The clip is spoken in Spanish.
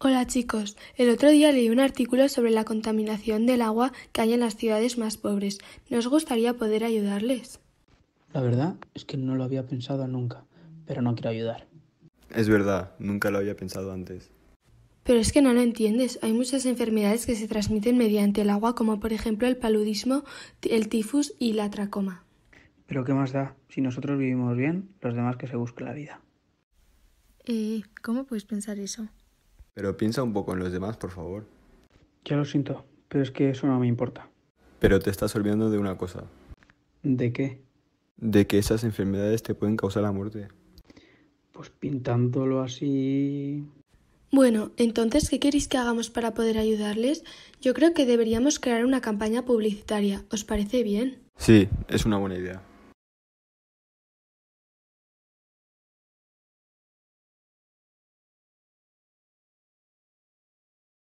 Hola chicos, el otro día leí un artículo sobre la contaminación del agua que hay en las ciudades más pobres. ¿Nos gustaría poder ayudarles? La verdad es que no lo había pensado nunca, pero no quiero ayudar. Es verdad, nunca lo había pensado antes. Pero es que no lo entiendes. Hay muchas enfermedades que se transmiten mediante el agua, como por ejemplo el paludismo, el tifus y la tracoma. Pero ¿qué más da? Si nosotros vivimos bien, los demás que se busquen la vida. Eh, ¿Cómo puedes pensar eso? Pero piensa un poco en los demás, por favor. Ya lo siento, pero es que eso no me importa. Pero te estás olvidando de una cosa. ¿De qué? De que esas enfermedades te pueden causar la muerte. Pues pintándolo así... Bueno, entonces, ¿qué queréis que hagamos para poder ayudarles? Yo creo que deberíamos crear una campaña publicitaria. ¿Os parece bien? Sí, es una buena idea.